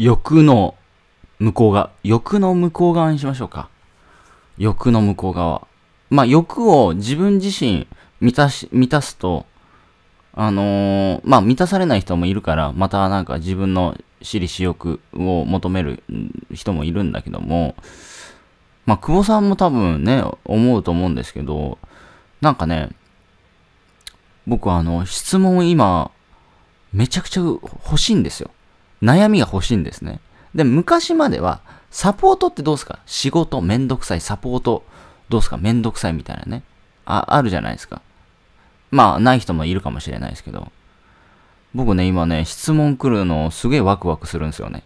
欲の向こう側、欲の向こう側にしましょうか。欲の向こう側。まあ、欲を自分自身満たし、満たすと、あのー、まあ、満たされない人もいるから、またなんか自分の私利私欲を求める人もいるんだけども、まあ、久保さんも多分ね、思うと思うんですけど、なんかね、僕あの、質問今、めちゃくちゃ欲しいんですよ。悩みが欲しいんですね。で、昔までは、サポートってどうですか仕事めんどくさい、サポートどうすかめんどくさいみたいなね。あ、あるじゃないですか。まあ、ない人もいるかもしれないですけど。僕ね、今ね、質問来るのすげえワクワクするんですよね。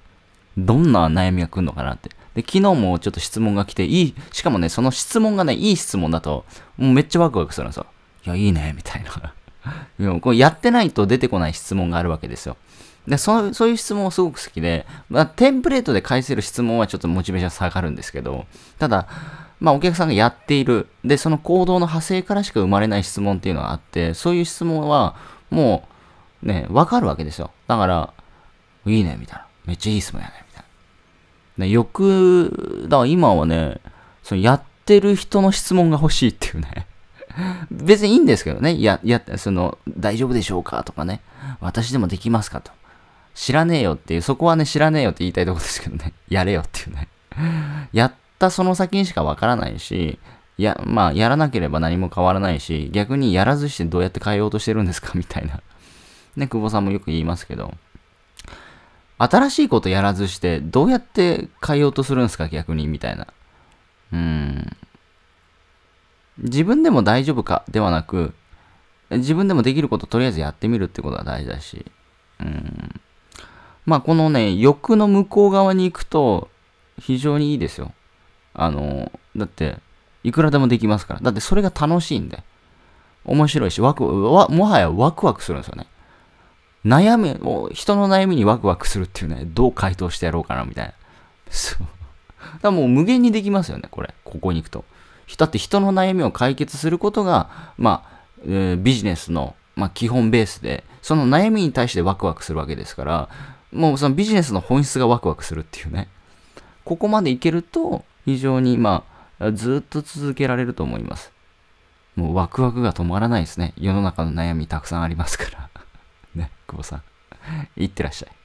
どんな悩みが来るのかなって。で、昨日もちょっと質問が来て、いい、しかもね、その質問がね、いい質問だと、もうめっちゃワクワクするんですよ。いや、いいね、みたいな。こやってないと出てこない質問があるわけですよ。でそそういう質問はすごく好きで、まあ、テンプレートで返せる質問はちょっとモチベーション下がるんですけど、ただ、まあ、お客さんがやっている、で、その行動の派生からしか生まれない質問っていうのがあって、そういう質問は、もう、ね、わかるわけですよ。だから、いいね、みたいな。めっちゃいい質問やね、みたいな。欲、だから今はね、そのやってる人の質問が欲しいっていうね。別にいいんですけどね。や、や、その、大丈夫でしょうかとかね。私でもできますかと。知らねえよっていう、そこはね、知らねえよって言いたいとこですけどね。やれよっていうね。やったその先にしかわからないし、や、まあ、やらなければ何も変わらないし、逆にやらずしてどうやって変えようとしてるんですかみたいな。ね、久保さんもよく言いますけど。新しいことやらずして、どうやって変えようとするんですか逆に、みたいな。うん。自分でも大丈夫かではなく、自分でもできることとりあえずやってみるってことが大事だし、まあ、このね、欲の向こう側に行くと、非常にいいですよ。あの、だって、いくらでもできますから。だってそれが楽しいんで。面白いし、ワク、わもはやワクワクするんですよね。悩み、人の悩みにワクワクするっていうね、どう回答してやろうかなみたいな。そう。だもう無限にできますよね、これ。ここに行くと。だって人の悩みを解決することが、まあ、えー、ビジネスの、まあ、基本ベースで、その悩みに対してワクワクするわけですから、もうそのビジネスの本質がワクワクするっていうね。ここまでいけると、非常にまあ、ずっと続けられると思います。もうワクワクが止まらないですね。世の中の悩みたくさんありますから。ね、久保さん。いってらっしゃい。